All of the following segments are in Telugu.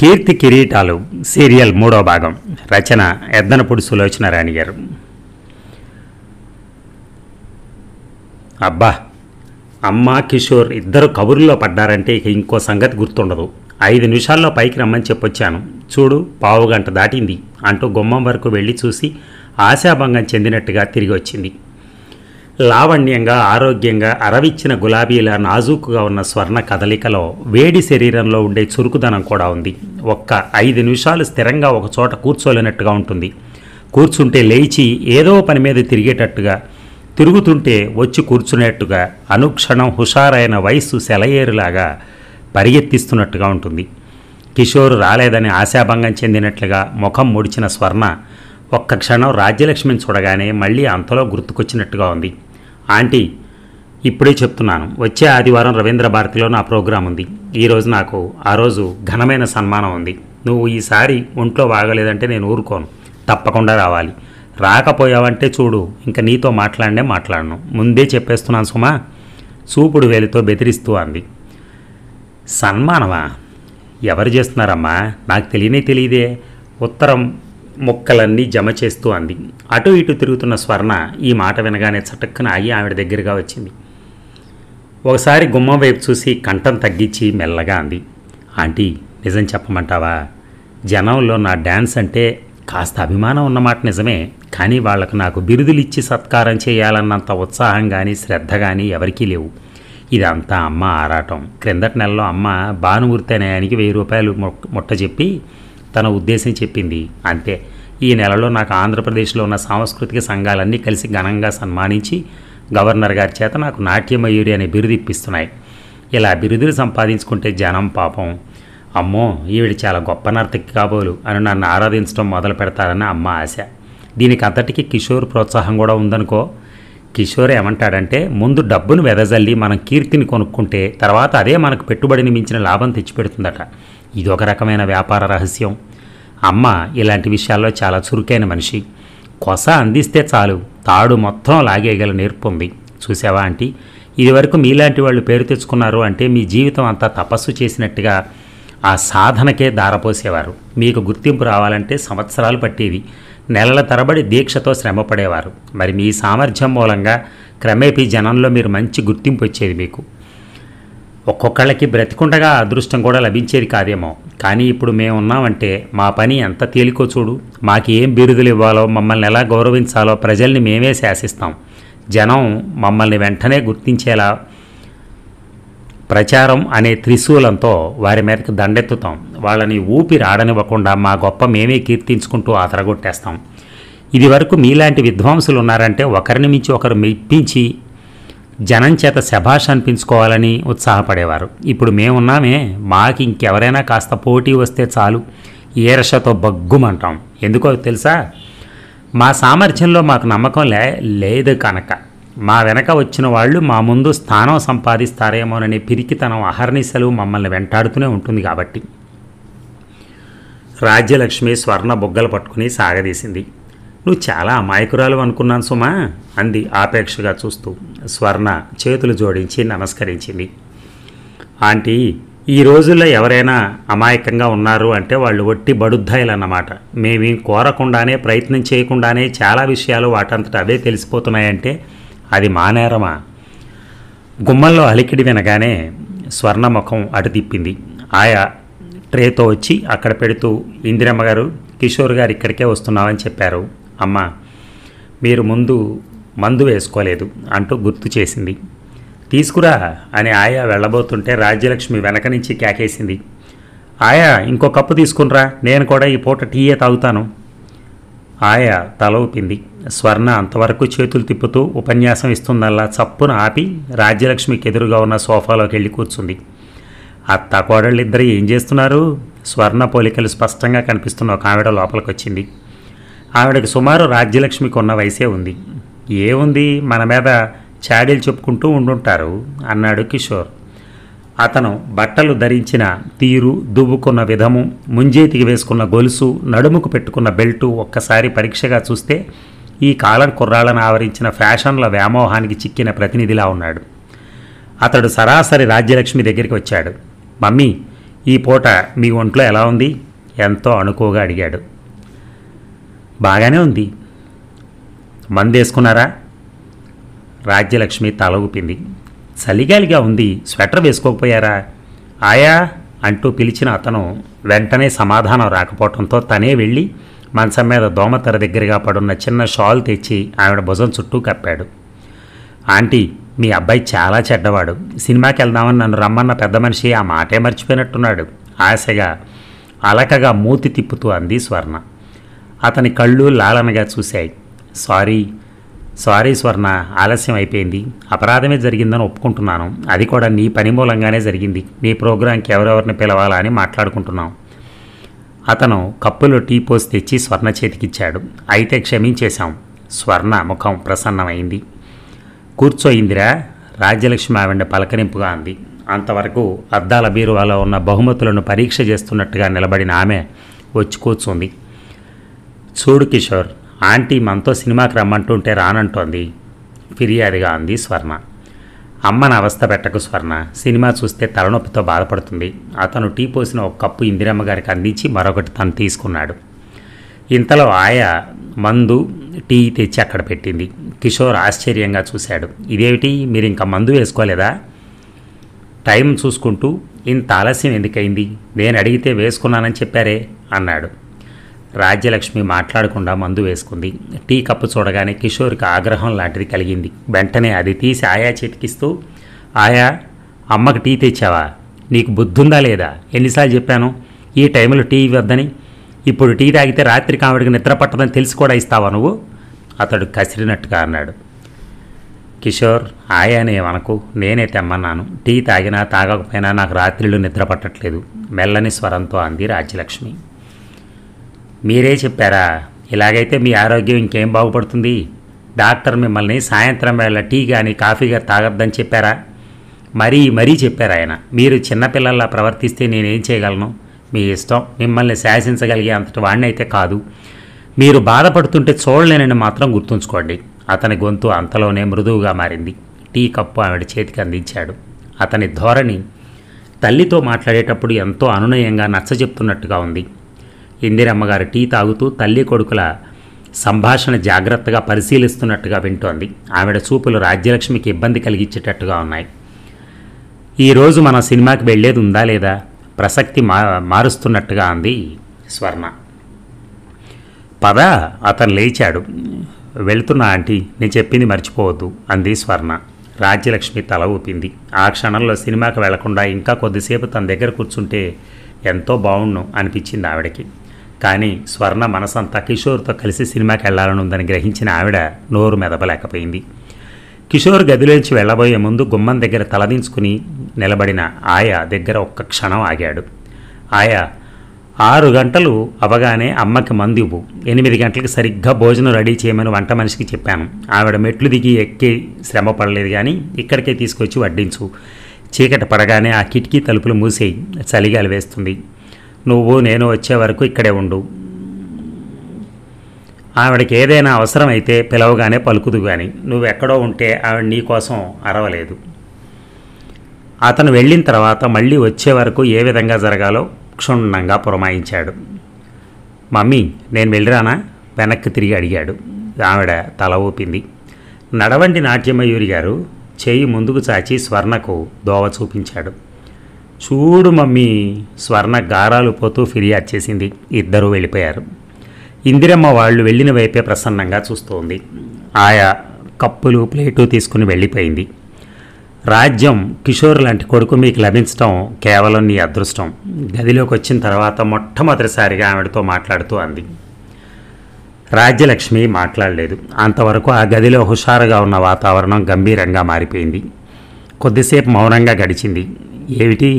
కీర్తి కిరీటాలు సీరియల్ మూడో భాగం రచన ఎద్దనపూడి సులోచన రాణి గారు అబ్బా అమ్మ కిషోర్ ఇద్దరు కబుర్లో పడ్డారంటే ఇక ఇంకో సంగతి గుర్తుండదు ఐదు నిమిషాల్లో పైకి రమ్మని చెప్పొచ్చాను చూడు పావుగంట దాటింది అంటూ గుమ్మం వరకు వెళ్ళి చూసి ఆశాభంగం చెందినట్టుగా తిరిగి వచ్చింది లావణ్యంగా ఆరోగ్యంగా అరవిచ్చిన గులాబీల నాజూకుగా ఉన్న స్వర్ణ కదలికలో వేడి శరీరంలో ఉండే చురుకుదనం కూడా ఉంది ఒక్క ఐదు నిమిషాలు స్థిరంగా ఒక చోట కూర్చోలేనట్టుగా ఉంటుంది కూర్చుంటే లేచి ఏదో పని మీద తిరిగేటట్టుగా తిరుగుతుంటే వచ్చి కూర్చునేట్టుగా అనుక్షణం హుషారైన వయస్సు సెలయేరులాగా పరిగెత్తిస్తున్నట్టుగా ఉంటుంది కిషోర్ రాలేదని ఆశాభంగం చెందినట్లుగా ముఖం ముడిచిన స్వర్ణ ఒక్క క్షణం రాజ్యలక్ష్మిని చూడగానే మళ్ళీ అంతలో గుర్తుకొచ్చినట్టుగా ఉంది ఆంటీ ఇప్పుడే చెప్తున్నాను వచ్చే ఆదివారం రవీంద్ర భారతిలో నా ప్రోగ్రాం ఉంది ఈరోజు నాకు ఆ రోజు ఘనమైన సన్మానం ఉంది నువ్వు ఈసారి ఒంట్లో బాగలేదంటే నేను ఊరుకోను తప్పకుండా రావాలి రాకపోయావంటే చూడు ఇంకా నీతో మాట్లాడనే మాట్లాడను ముందే చెప్పేస్తున్నాను సుమా చూపుడు వేలితో బెదిరిస్తూ అంది సన్మానమా ఎవరు చేస్తున్నారమ్మా నాకు తెలియనే తెలియదే ఉత్తరం ముక్కలన్నీ జమ చేస్తూ అంది అటు ఇటు తిరుగుతున్న స్వర్ణ ఈ మాట వినగానే చటక్కున ఆగి ఆవిడ దగ్గరగా వచ్చింది ఒకసారి గుమ్మం వైపు చూసి కంఠం తగ్గించి మెల్లగా అంది ఆంటీ నిజం చెప్పమంటావా జనంలో నా డ్యాన్స్ అంటే కాస్త అభిమానం ఉన్నమాట నిజమే కానీ వాళ్లకు నాకు బిరుదులిచ్చి సత్కారం చేయాలన్నంత ఉత్సాహం కానీ శ్రద్ధ కానీ ఎవరికీ లేవు ఇదంతా అమ్మ ఆరాటం క్రిందటి నెలలో అమ్మ భానుమూర్తి అనే ఆయనకి వెయ్యి రూపాయలు మొట్ట చెప్పి తన ఉద్దేశం చెప్పింది అంతే ఈ నెలలో నాకు ఆంధ్రప్రదేశ్లో ఉన్న సాంస్కృతిక సంఘాలన్నీ కలిసి ఘనంగా సన్మానించి గవర్నర్ గారి చేత నాకు నాట్యమయూరి అనే బిరుదు ఇప్పిస్తున్నాయి ఇలా బిరుదులు సంపాదించుకుంటే జనం పాపం అమ్మో ఈవిడ చాలా గొప్ప నర్తకి కాబోలు అని నన్ను ఆరాధించడం మొదలు పెడతారని అమ్మ ఆశ దీనికి అంతటికీ కిషోర్ ప్రోత్సాహం కూడా ఉందనుకో కిషోర్ ఏమంటాడంటే ముందు డబ్బును వెదజల్లి మనం కీర్తిని కొనుక్కుంటే తర్వాత అదే మనకు పెట్టుబడిని మించిన లాభం తెచ్చిపెడుతుందట ఇదొక రకమైన వ్యాపార రహస్యం అమ్మ ఇలాంటి విషయాల్లో చాలా చురుకైన మనిషి కొస అందిస్తే చాలు తాడు మొత్తం లాగేయగల నేర్పుంది చూసావా ఆంటీ ఇదివరకు మీలాంటి వాళ్ళు పేరు తెచ్చుకున్నారు అంటే మీ జీవితం అంతా తపస్సు చేసినట్టుగా ఆ సాధనకే దారపోసేవారు మీకు గుర్తింపు రావాలంటే సంవత్సరాలు పట్టేవి నెలల తరబడి దీక్షతో శ్రమపడేవారు మరి మీ సామర్థ్యం మూలంగా క్రమేపీ జనంలో మీరు మంచి గుర్తింపు వచ్చేది మీకు ఒక్కొక్కళ్ళకి బ్రతికుండగా అదృష్టం కూడా లభించేది కాదేమో కానీ ఇప్పుడు మేమున్నామంటే మా పని ఎంత తేలికో చూడు మాకు ఏం బిరుదులు ఇవ్వాలో మమ్మల్ని ఎలా గౌరవించాలో ప్రజల్ని మేమే శాసిస్తాం జనం మమ్మల్ని వెంటనే గుర్తించేలా ప్రచారం అనే త్రిశూలంతో వారి మీదకి దండెత్తుతాం వాళ్ళని ఊపిరి ఆడనివ్వకుండా మా గొప్ప మేమే కీర్తించుకుంటూ ఆతరగొట్టేస్తాం ఇది వరకు మీలాంటి విద్వాంసులు ఉన్నారంటే ఒకరిని మించి ఒకరు మెప్పించి జనం చేత శభాష్ అనిపించుకోవాలని ఉత్సాహపడేవారు ఇప్పుడు మేమున్నామే మాకు ఇంకెవరైనా కాస్త పోటీ వస్తే చాలు ఈరషతో బగ్గుమంటాం ఎందుకో తెలుసా మా సామర్థ్యంలో మాకు నమ్మకం లే లేదు కనుక మా వెనక వచ్చిన వాళ్ళు మా ముందు స్థానం సంపాదిస్తారేమోననే పిరికితనం అహర్నిశలు మమ్మల్ని వెంటాడుతూనే ఉంటుంది కాబట్టి రాజ్యలక్ష్మి స్వర్ణ బొగ్గలు పట్టుకుని సాగదీసింది నువ్వు చాలా అమాయకురాలు అనుకున్నాను సుమా అంది ఆపేక్షగా చూస్తూ స్వర్ణ చేతులు జోడించి నమస్కరించింది ఆంటీ ఈ రోజుల్లో ఎవరైనా అమాయకంగా ఉన్నారు అంటే వాళ్ళు ఒట్టి బడుద్దాయిలన్నమాట మేమేం కోరకుండానే ప్రయత్నం చేయకుండానే చాలా విషయాలు వాటంతట అవే తెలిసిపోతున్నాయంటే అది మానేరమా గుమ్మల్లో అలికిడి వినగానే స్వర్ణ ముఖం అటు తిప్పింది ఆయా ట్రేతో వచ్చి అక్కడ పెడుతూ ఇందిరమ్మ గారు కిషోర్ గారు ఇక్కడికే వస్తున్నామని చెప్పారు అమ్మ మీరు ముందు మందు వేసుకోలేదు అంటూ గుర్తు చేసింది తీసుకురా అని ఆయా వెళ్ళబోతుంటే రాజ్యలక్ష్మి వెనక నుంచి కేకేసింది ఆయా ఇంకో కప్పు తీసుకునిరా నేను కూడా ఈ పూట టీయే తాగుతాను ఆయా తల ఊపింది స్వర్ణ అంతవరకు చేతులు తిప్పుతూ ఉపన్యాసం ఇస్తుందల్లా చప్పున ఆపి రాజ్యలక్ష్మికి ఎదురుగా ఉన్న సోఫాలోకి వెళ్ళి కూర్చుంది అత్త కోడళ్ళిద్దరు ఏం చేస్తున్నారు స్వర్ణ పోలికలు స్పష్టంగా కనిపిస్తున్న ఒక ఆవిడ లోపలికొచ్చింది ఆవిడకి సుమారు రాజ్యలక్ష్మి కొన్న వయసే ఉంది ఏముంది మన మీద చాడీలు చెప్పుకుంటూ ఉండుంటారు అన్నాడు కిషోర్ అతను బట్టలు ధరించిన తీరు దువ్వుకున్న విధము ముంజేతికి వేసుకున్న గొలుసు నడుముకు పెట్టుకున్న బెల్టు ఒక్కసారి పరీక్షగా చూస్తే ఈ కాలం కుర్రాళ్ళను ఆవరించిన ఫ్యాషన్ల వ్యామోహానికి చిక్కిన ప్రతినిధిలా ఉన్నాడు అతడు సరాసరి రాజ్యలక్ష్మి దగ్గరికి వచ్చాడు మమ్మీ ఈ పూట మీ ఒంట్లో ఎలా ఉంది ఎంతో అనుకోగా అడిగాడు బాగానే ఉంది మందేసుకున్నారా రాజ్యలక్ష్మి తల ఊపింది చలిగాలిగా ఉంది స్వెటర్ వేసుకోకపోయారా ఆయా అంటూ పిలిచిన అతను వెంటనే సమాధానం రాకపోవడంతో తనే వెళ్ళి మంచం మీద దోమతెర దగ్గరగా పడున్న చిన్న షాల్ తెచ్చి ఆవిడ భుజం చుట్టూ కప్పాడు ఆంటీ మీ అబ్బాయి చాలా చెడ్డవాడు సినిమాకి వెళ్దామని నన్ను రమ్మన్న పెద్ద మనిషి ఆ మాటే మర్చిపోయినట్టున్నాడు ఆశగా అలకగా మూతి తిప్పుతూ అంది స్వర్ణ అతని కళ్ళు లాలనగా చూశాయి సారీ సారీ స్వర్ణ ఆలస్యం అయిపోయింది అపరాధమే జరిగిందని ఒప్పుకుంటున్నాను అది కూడా నీ పని మూలంగానే జరిగింది నీ ప్రోగ్రాంకి ఎవరెవరిని పిలవాలా అని మాట్లాడుకుంటున్నాం అతను కప్పులో టీ పోసి తెచ్చి స్వర్ణ చేతికిచ్చాడు అయితే క్షమించేశాం స్వర్ణ ముఖం ప్రసన్నమైంది కూర్చోయిందిరా రాజ్యలక్ష్మి ఆవిడ పలకరింపుగా అంది అంతవరకు అద్దాల బీరువాలో ఉన్న బహుమతులను పరీక్ష చేస్తున్నట్టుగా నిలబడిన ఆమె వచ్చి కూర్చుంది చూడు కిషోర్ ఆంటీ మనతో సినిమాకి రమ్మంటుంటే రానంటోంది ఫిర్యాదుగా అంది స్వర్ణ అమ్మను అవస్థ పెట్టకు స్వర్ణ సినిమా చూస్తే తలనొప్పితో బాధపడుతుంది అతను టీ పోసిన ఒక కప్పు ఇందిరమ్మ గారికి అందించి మరొకటి తను తీసుకున్నాడు ఇంతలో ఆయ మందు టీ తెచ్చి అక్కడ పెట్టింది కిషోర్ ఆశ్చర్యంగా చూశాడు ఇదేమిటి మీరు ఇంకా మందు వేసుకోలేదా టైం చూసుకుంటూ ఇంత ఆలస్యం ఎందుకైంది నేను అడిగితే వేసుకున్నానని చెప్పారే అన్నాడు రాజ్యలక్ష్మి మాట్లాడకుండా మందు వేసుకుంది టీ కప్పు చూడగానే కిషోర్కి ఆగ్రహం లాంటిది కలిగింది వెంటనే అది తీసి ఆయా చేతికిస్తూ ఆయా అమ్మకి టీ తెచ్చావా నీకు బుద్ధుందా లేదా ఎన్నిసార్లు చెప్పాను ఈ టైంలో టీ ఇవ్వద్దని ఇప్పుడు టీ తాగితే రాత్రి కామెడికి నిద్ర పట్టదని తెలిసి కూడా ఇస్తావా నువ్వు అతడు కసిరినట్టుగా అన్నాడు కిషోర్ మనకు నేనే తెమ్మన్నాను టీ తాగినా తాగకపోయినా నాకు రాత్రిళ్ళు నిద్ర పట్టట్లేదు మెల్లని స్వరంతో అంది రాజ్యలక్ష్మి మీరే చెప్పారా ఇలాగైతే మీ ఆరోగ్యం ఇంకేం బాగుపడుతుంది డాక్టర్ మిమ్మల్ని సాయంత్రం వేళ టీ కానీ కాఫీగా తాగద్దని తాగొద్దని చెప్పారా మరీ మరీ చెప్పారు ఆయన మీరు చిన్నపిల్లల్లా ప్రవర్తిస్తే నేనేం చేయగలను మీ ఇష్టం మిమ్మల్ని శాసించగలిగే అంతటి అయితే కాదు మీరు బాధపడుతుంటే చూడలేనని మాత్రం గుర్తుంచుకోండి అతని గొంతు అంతలోనే మృదువుగా మారింది టీ కప్పు ఆవిడ చేతికి అందించాడు అతని ధోరణి తల్లితో మాట్లాడేటప్పుడు ఎంతో అనునయంగా నచ్చజెప్తున్నట్టుగా ఉంది ఇందిరమ్మగారు టీ తాగుతూ తల్లి కొడుకుల సంభాషణ జాగ్రత్తగా పరిశీలిస్తున్నట్టుగా వింటోంది ఆవిడ చూపులు రాజ్యలక్ష్మికి ఇబ్బంది కలిగించేటట్టుగా ఉన్నాయి ఈరోజు మన సినిమాకి వెళ్ళేది ఉందా లేదా ప్రసక్తి మా మారుస్తున్నట్టుగా అంది స్వర్ణ పద అతను లేచాడు వెళుతున్నా ఆంటీ నేను చెప్పింది మర్చిపోవద్దు అంది స్వర్ణ రాజ్యలక్ష్మి తల ఊపింది ఆ క్షణంలో సినిమాకి వెళ్లకుండా ఇంకా కొద్దిసేపు తన దగ్గర కూర్చుంటే ఎంతో బాగుండు అనిపించింది ఆవిడకి కానీ స్వర్ణ మనసంతా కిషోర్తో కలిసి సినిమాకి వెళ్లాలని ఉందని గ్రహించిన ఆవిడ నోరు మెదపలేకపోయింది కిషోర్ గదిలోంచి వెళ్ళబోయే ముందు గుమ్మం దగ్గర తలదించుకుని నిలబడిన ఆయా దగ్గర ఒక్క క్షణం ఆగాడు ఆయా ఆరు గంటలు అవగానే అమ్మకి మందు ఇవ్వు ఎనిమిది గంటలకు సరిగ్గా భోజనం రెడీ చేయమని వంట మనిషికి చెప్పాను ఆవిడ మెట్లు దిగి ఎక్కి శ్రమ పడలేదు కానీ ఇక్కడికే తీసుకొచ్చి వడ్డించు చీకటి పడగానే ఆ కిటికీ తలుపులు మూసేయి చలిగాలి వేస్తుంది నువ్వు నేను వచ్చే వరకు ఇక్కడే ఉండు ఆవిడకి ఏదైనా అవసరమైతే పిలవగానే పలుకుదు కానీ నువ్వెక్కడో ఉంటే ఆవిడ నీ కోసం అరవలేదు అతను వెళ్ళిన తర్వాత మళ్ళీ వచ్చే వరకు ఏ విధంగా జరగాలో క్షుణ్ణంగా పురమాయించాడు మమ్మీ నేను వెళ్ళిరానా వెనక్కి తిరిగి అడిగాడు ఆవిడ తల ఊపింది నడవండి నాట్యమయూరి గారు చేయి ముందుకు చాచి స్వర్ణకు దోవ చూపించాడు చూడు మమ్మీ స్వర్ణ గారాలు పోతూ ఫిర్యాదు చేసింది ఇద్దరూ వెళ్ళిపోయారు ఇందిరమ్మ వాళ్ళు వెళ్ళిన వైపే ప్రసన్నంగా చూస్తోంది ఆయా కప్పులు ప్లేటు తీసుకుని వెళ్ళిపోయింది రాజ్యం కిషోర్ లాంటి కొడుకు మీకు లభించడం కేవలం నీ అదృష్టం గదిలోకి వచ్చిన తర్వాత మొట్టమొదటిసారిగా ఆవిడతో మాట్లాడుతూ అంది రాజ్యలక్ష్మి మాట్లాడలేదు అంతవరకు ఆ గదిలో హుషారుగా ఉన్న వాతావరణం గంభీరంగా మారిపోయింది కొద్దిసేపు మౌనంగా గడిచింది ఏమిటి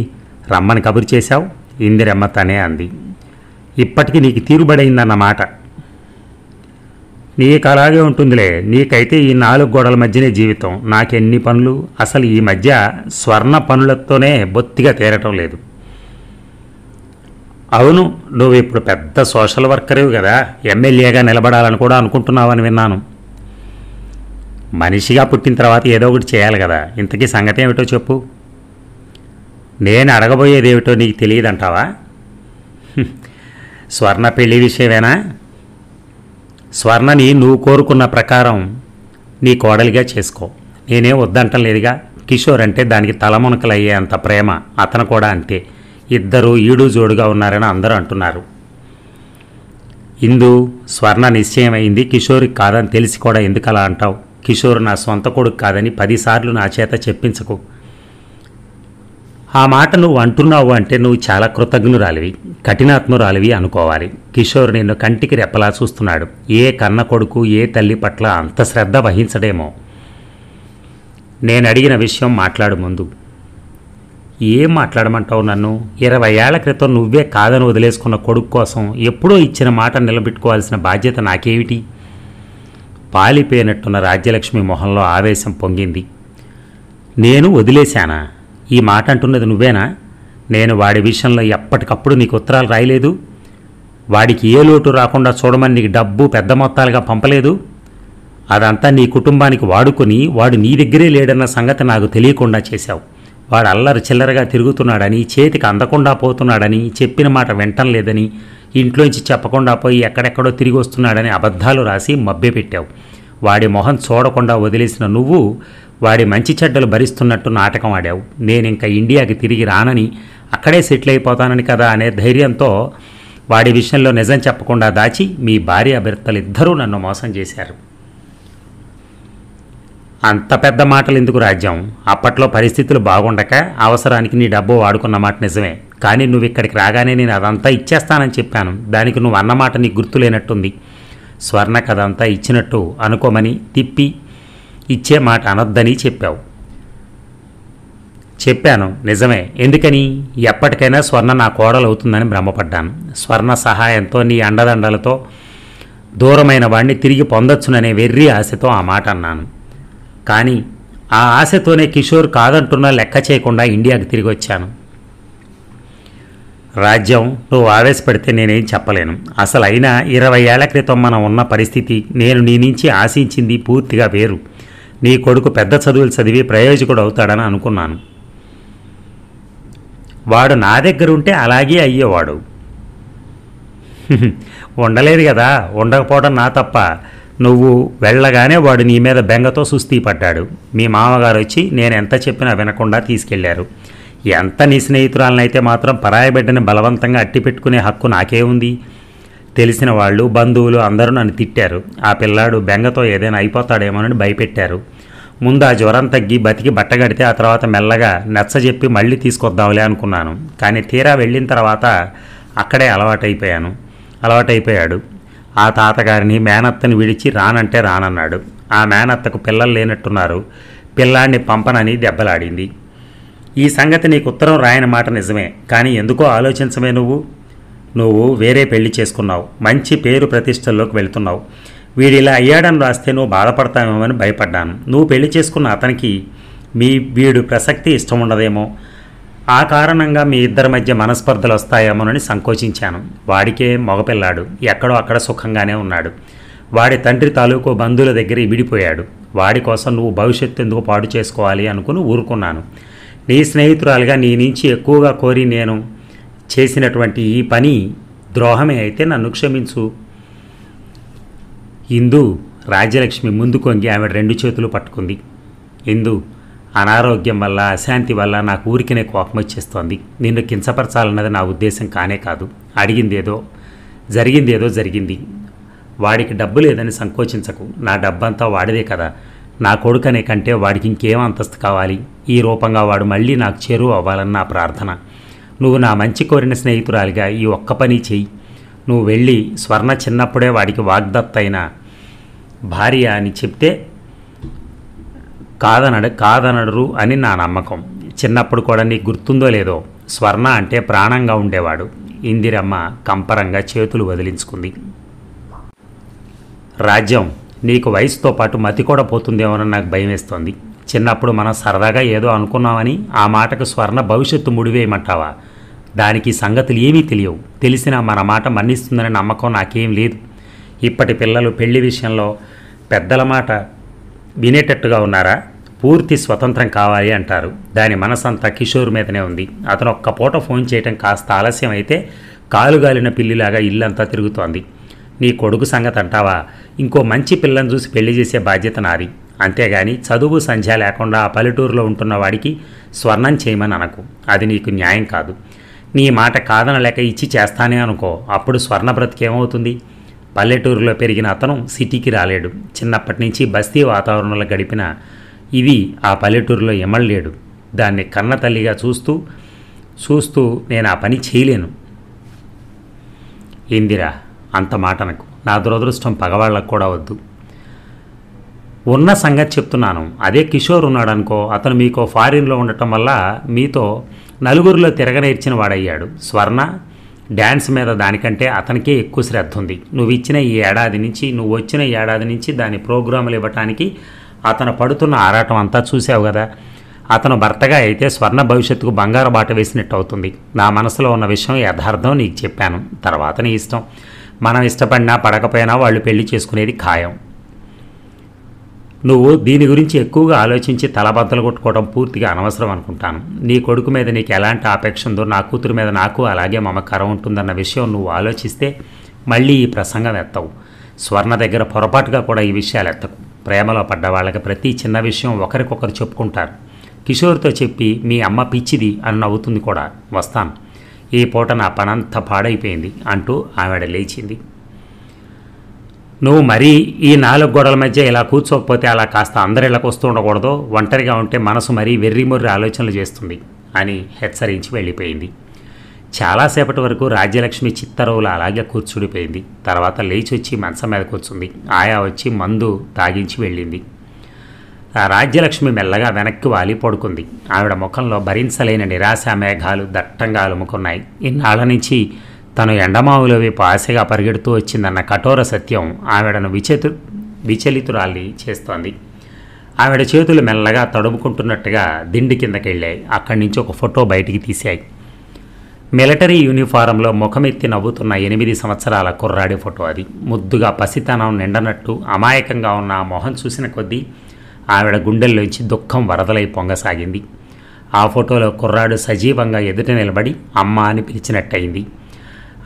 రమ్మని కబురు చేశావు ఇందిరమ్మ తనే అంది ఇప్పటికీ నీకు తీరుబడైందన్నమాట నీకు అలాగే ఉంటుందిలే నీకైతే ఈ నాలుగు గోడల మధ్యనే జీవితం నాకెన్ని పనులు అసలు ఈ మధ్య స్వర్ణ పనులతోనే బొత్తిగా తేరటం లేదు అవును నువ్వు ఇప్పుడు పెద్ద సోషల్ వర్కరే కదా ఎమ్మెల్యేగా నిలబడాలని కూడా అనుకుంటున్నావని విన్నాను మనిషిగా పుట్టిన తర్వాత ఏదో ఒకటి చేయాలి కదా ఇంతకీ సంగతి ఏమిటో చెప్పు నేను అడగబోయేదేమిటో నీకు తెలియదంటావా స్వర్ణ పెళ్లి విషయమేనా స్వర్ణని నువ్వు కోరుకున్న ప్రకారం నీ కోడలిగా చేసుకో నేనేం వద్దంటం లేదుగా కిషోర్ అంటే దానికి అయ్యే అంత ప్రేమ అతను కూడా అంతే ఇద్దరు ఈడు జోడుగా ఉన్నారని అందరూ అంటున్నారు ఇందు స్వర్ణ నిశ్చయమైంది కిషోర్కి కాదని తెలిసి కూడా ఎందుకలా అంటావు కిషోర్ నా సొంత కొడుకు కాదని పదిసార్లు నా చేత చెప్పించకు ఆ మాట నువ్వు అంటున్నావు అంటే నువ్వు చాలా కృతజ్ఞురాలివి కఠినాత్మురాలివి అనుకోవాలి కిషోర్ నిన్ను కంటికి రెప్పలా చూస్తున్నాడు ఏ కన్న కొడుకు ఏ తల్లి పట్ల అంత శ్రద్ధ వహించడేమో నేను అడిగిన విషయం మాట్లాడు ముందు ఏం మాట్లాడమంటావు నన్ను ఇరవై ఏళ్ల క్రితం నువ్వే కాదని వదిలేసుకున్న కొడుకు కోసం ఎప్పుడో ఇచ్చిన మాట నిలబెట్టుకోవాల్సిన బాధ్యత నాకేమిటి పాలిపోయినట్టున్న రాజ్యలక్ష్మి మొహంలో ఆవేశం పొంగింది నేను వదిలేశానా ఈ మాట అంటున్నది నువ్వేనా నేను వాడి విషయంలో ఎప్పటికప్పుడు నీకు ఉత్తరాలు రాయలేదు వాడికి ఏ లోటు రాకుండా చూడమని నీకు డబ్బు పెద్ద మొత్తాలుగా పంపలేదు అదంతా నీ కుటుంబానికి వాడుకొని వాడు నీ దగ్గరే లేడన్న సంగతి నాకు తెలియకుండా చేశావు వాడు అల్లరి చిల్లరగా తిరుగుతున్నాడని చేతికి అందకుండా పోతున్నాడని చెప్పిన మాట వింటం లేదని ఇంట్లోంచి చెప్పకుండా పోయి ఎక్కడెక్కడో తిరిగి వస్తున్నాడని అబద్ధాలు రాసి మభ్యపెట్టావు వాడి మొహం చూడకుండా వదిలేసిన నువ్వు వాడి మంచి చెడ్డలు భరిస్తున్నట్టు నాటకం ఆడావు నేను ఇంకా ఇండియాకి తిరిగి రానని అక్కడే సెటిల్ అయిపోతానని కదా అనే ధైర్యంతో వాడి విషయంలో నిజం చెప్పకుండా దాచి మీ భార్య ఇద్దరూ నన్ను మోసం చేశారు అంత పెద్ద మాటలు ఎందుకు రాజ్యం అప్పట్లో పరిస్థితులు బాగుండక అవసరానికి నీ డబ్బు వాడుకున్న మాట నిజమే కానీ నువ్వు ఇక్కడికి రాగానే నేను అదంతా ఇచ్చేస్తానని చెప్పాను దానికి నువ్వు అన్నమాట నీకు గుర్తులేనట్టుంది స్వర్ణ కథ అంతా ఇచ్చినట్టు అనుకోమని తిప్పి ఇచ్చే మాట అనొద్దని చెప్పావు చెప్పాను నిజమే ఎందుకని ఎప్పటికైనా స్వర్ణ నా కోడలు అవుతుందని భ్రమపడ్డాను స్వర్ణ సహాయంతో నీ అండదండలతో దూరమైన వాడిని తిరిగి పొందొచ్చుననే వెర్రి ఆశతో ఆ మాట అన్నాను కానీ ఆ ఆశతోనే కిషోర్ కాదంటున్నా లెక్క చేయకుండా ఇండియాకి తిరిగి వచ్చాను రాజ్యం నువ్వు ఆవేశపడితే నేనేం చెప్పలేను అసలు అయినా ఇరవై ఏళ్ల క్రితం మనం ఉన్న పరిస్థితి నేను నీ నుంచి ఆశించింది పూర్తిగా వేరు నీ కొడుకు పెద్ద చదువులు చదివి ప్రయోజకుడు అవుతాడని అనుకున్నాను వాడు నా దగ్గర ఉంటే అలాగే అయ్యేవాడు ఉండలేదు కదా ఉండకపోవడం నా తప్ప నువ్వు వెళ్ళగానే వాడు నీ మీద బెంగతో సుస్తీ పడ్డాడు మీ మామగారు వచ్చి నేను ఎంత చెప్పినా వినకుండా తీసుకెళ్లారు ఎంత నీ స్నేహితురాలనైతే మాత్రం పరాయ బిడ్డని బలవంతంగా అట్టిపెట్టుకునే హక్కు నాకే ఉంది తెలిసిన వాళ్ళు బంధువులు అందరూ నన్ను తిట్టారు ఆ పిల్లాడు బెంగతో ఏదైనా అయిపోతాడేమోనని భయపెట్టారు ముందు ఆ జ్వరం తగ్గి బతికి బట్టగడితే ఆ తర్వాత మెల్లగా నచ్చజెప్పి మళ్ళీ తీసుకొద్దాంలే అనుకున్నాను కానీ తీరా వెళ్ళిన తర్వాత అక్కడే అలవాటైపోయాను అలవాటైపోయాడు ఆ తాతగారిని మేనత్తని విడిచి రానంటే రానన్నాడు ఆ మేనత్తకు పిల్లలు లేనట్టున్నారు పిల్లాన్ని పంపనని దెబ్బలాడింది ఈ సంగతి నీకు ఉత్తరం రాయని మాట నిజమే కానీ ఎందుకో ఆలోచించమే నువ్వు నువ్వు వేరే పెళ్లి చేసుకున్నావు మంచి పేరు ప్రతిష్టల్లోకి వెళుతున్నావు వీడిలా అయ్యాడని రాస్తే నువ్వు బాధపడతామేమని భయపడ్డాను నువ్వు పెళ్లి చేసుకున్న అతనికి మీ వీడు ప్రసక్తి ఇష్టం ఉండదేమో ఆ కారణంగా మీ ఇద్దరి మధ్య మనస్పర్ధలు వస్తాయేమోనని సంకోచించాను వాడికే మగపిల్లాడు ఎక్కడో అక్కడ సుఖంగానే ఉన్నాడు వాడి తండ్రి తాలూకు బంధువుల దగ్గర విడిపోయాడు వాడి కోసం నువ్వు భవిష్యత్తు ఎందుకు పాడు చేసుకోవాలి అనుకుని ఊరుకున్నాను నీ స్నేహితురాలుగా నీ నుంచి ఎక్కువగా కోరి నేను చేసినటువంటి ఈ పని ద్రోహమే అయితే నన్ను క్షమించు ఇందు రాజ్యలక్ష్మి ముందు కొంగి ఆమె రెండు చేతులు పట్టుకుంది ఇందు అనారోగ్యం వల్ల అశాంతి వల్ల నాకు ఊరికినే కోపం వచ్చేస్తోంది నిన్ను కించపరచాలన్నది నా ఉద్దేశం కానే కాదు అడిగిందేదో జరిగిందేదో జరిగింది వాడికి డబ్బు లేదని సంకోచించకు నా డబ్బంతా వాడిదే కదా నా కొడుకనే కంటే వాడికి ఇంకేం అంతస్తు కావాలి ఈ రూపంగా వాడు మళ్ళీ నాకు చేరువ అవ్వాలని నా ప్రార్థన నువ్వు నా మంచి కోరిన స్నేహితురాలిగా ఈ ఒక్క పని చెయ్యి నువ్వు వెళ్ళి స్వర్ణ చిన్నప్పుడే వాడికి వాగ్దత్త అయిన భార్య అని చెప్తే కాదనడు కాదనడరు అని నా నమ్మకం చిన్నప్పుడు కూడా నీకు గుర్తుందో లేదో స్వర్ణ అంటే ప్రాణంగా ఉండేవాడు ఇందిరమ్మ కంపరంగా చేతులు వదిలించుకుంది రాజ్యం నీకు వయసుతో పాటు మతి కూడా పోతుందేమోనని నాకు భయం వేస్తోంది చిన్నప్పుడు మనం సరదాగా ఏదో అనుకున్నామని ఆ మాటకు స్వర్ణ భవిష్యత్తు ముడివేయమంటావా దానికి సంగతులు ఏమీ తెలియవు తెలిసినా మన మాట మన్నిస్తుందనే నమ్మకం నాకేం లేదు ఇప్పటి పిల్లలు పెళ్లి విషయంలో పెద్దల మాట వినేటట్టుగా ఉన్నారా పూర్తి స్వతంత్రం కావాలి అంటారు దాని మనసంతా కిషోర్ మీదనే ఉంది అతను ఒక్క పూట ఫోన్ చేయటం కాస్త ఆలస్యం అయితే కాలుగాలిన పిల్లిలాగా ఇల్లంతా తిరుగుతోంది నీ కొడుకు సంగతి అంటావా ఇంకో మంచి పిల్లని చూసి పెళ్లి చేసే బాధ్యత నాది అంతేగాని చదువు సంధ్య లేకుండా ఆ పల్లెటూరులో ఉంటున్న వాడికి స్వర్ణం చేయమని అనకు అది నీకు న్యాయం కాదు నీ మాట కాదనలేక ఇచ్చి చేస్తానే అనుకో అప్పుడు స్వర్ణ బ్రతికేమవుతుంది పల్లెటూరులో పెరిగిన అతను సిటీకి రాలేడు చిన్నప్పటి నుంచి బస్తీ వాతావరణంలో గడిపిన ఇది ఆ పల్లెటూరులో ఎమళ్ళలేడు దాన్ని కన్న తల్లిగా చూస్తూ చూస్తూ నేను ఆ పని చేయలేను ఇందిరా అంత మాట నాకు నా దురదృష్టం పగవాళ్ళకు కూడా వద్దు ఉన్న సంగతి చెప్తున్నాను అదే కిషోర్ ఉన్నాడు అనుకో అతను మీకో ఫారిన్లో ఉండటం వల్ల మీతో నలుగురిలో తిరగనేర్చిన వాడయ్యాడు స్వర్ణ డ్యాన్స్ మీద దానికంటే అతనికే ఎక్కువ శ్రద్ధ ఉంది నువ్వు ఇచ్చిన ఈ ఏడాది నుంచి నువ్వు వచ్చిన ఏడాది నుంచి దాని ప్రోగ్రాములు ఇవ్వటానికి అతను పడుతున్న ఆరాటం అంతా చూసావు కదా అతను భర్తగా అయితే స్వర్ణ భవిష్యత్తుకు బంగారు బాట వేసినట్టు అవుతుంది నా మనసులో ఉన్న విషయం యథార్థం నీకు చెప్పాను తర్వాత నీ ఇష్టం మనం ఇష్టపడినా పడకపోయినా వాళ్ళు పెళ్లి చేసుకునేది ఖాయం నువ్వు దీని గురించి ఎక్కువగా ఆలోచించి తలబద్దలు కొట్టుకోవడం పూర్తిగా అనవసరం అనుకుంటాను నీ కొడుకు మీద నీకు ఎలాంటి ఆపేక్ష ఉందో నా కూతురు మీద నాకు అలాగే మమకారం ఉంటుందన్న విషయం నువ్వు ఆలోచిస్తే మళ్ళీ ఈ ప్రసంగం ఎత్తవు స్వర్ణ దగ్గర పొరపాటుగా కూడా ఈ విషయాలు ఎత్తకు ప్రేమలో పడ్డ వాళ్ళకి ప్రతి చిన్న విషయం ఒకరికొకరు చెప్పుకుంటారు కిషోర్తో చెప్పి మీ అమ్మ పిచ్చిది అని నవ్వుతుంది కూడా వస్తాను ఈ పూట నా పనంత పాడైపోయింది అంటూ ఆవిడ లేచింది నువ్వు మరీ ఈ నాలుగు గోడల మధ్య ఇలా కూర్చోకపోతే అలా కాస్త అందరిళ్ళకు వస్తూ ఉండకూడదు ఒంటరిగా ఉంటే మనసు మరీ వెర్రిమొర్రి ఆలోచనలు చేస్తుంది అని హెచ్చరించి వెళ్ళిపోయింది చాలాసేపటి వరకు రాజ్యలక్ష్మి చిత్తరువులు అలాగే కూర్చుడిపోయింది తర్వాత లేచి వచ్చి మంచం మీద కూర్చుంది ఆయా వచ్చి మందు తాగించి వెళ్ళింది రాజ్యలక్ష్మి మెల్లగా వెనక్కి వాలి పడుకుంది ఆవిడ ముఖంలో భరించలేని నిరాశ మేఘాలు దట్టంగా అలుముకున్నాయి ఇన్నాళ్ళ నుంచి తను ఎండమావులో వైపు ఆశగా పరిగెడుతూ వచ్చిందన్న కఠోర సత్యం ఆవిడను విచతు విచలితురాలి చేస్తోంది ఆవిడ చేతులు మెల్లగా తడుముకుంటున్నట్టుగా దిండి వెళ్ళాయి అక్కడి నుంచి ఒక ఫోటో బయటికి తీశాయి మిలిటరీ యూనిఫారంలో ముఖమెత్తి నవ్వుతున్న ఎనిమిది సంవత్సరాల కుర్రాడి ఫోటో అది ముద్దుగా పసితనం నిండనట్టు అమాయకంగా ఉన్న మొహం చూసిన కొద్దీ ఆవిడ గుండెల్లోంచి దుఃఖం వరదలై పొంగసాగింది ఆ ఫోటోలో కుర్రాడు సజీవంగా ఎదుట నిలబడి అమ్మ అని పిలిచినట్టయింది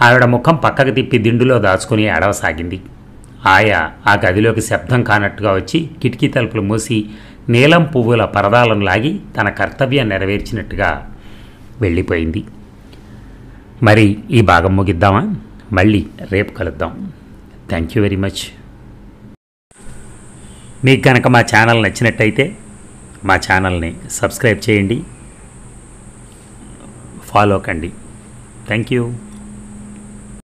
ఆవిడ ముఖం పక్కకు తిప్పి దిండులో దాచుకుని ఏడవసాగింది ఆయా ఆ గదిలోకి శబ్దం కానట్టుగా వచ్చి కిటికీ తలుపులు మూసి నీలం పువ్వుల పరదాలను లాగి తన కర్తవ్యం నెరవేర్చినట్టుగా వెళ్ళిపోయింది మరి ఈ భాగం ముగిద్దామా మళ్ళీ రేపు కలుద్దాం థ్యాంక్ యూ వెరీ మచ్ మీకు కనుక మా ఛానల్ నచ్చినట్టయితే మా ఛానల్ని సబ్స్క్రైబ్ చేయండి ఫాలో కండి థ్యాంక్ యూ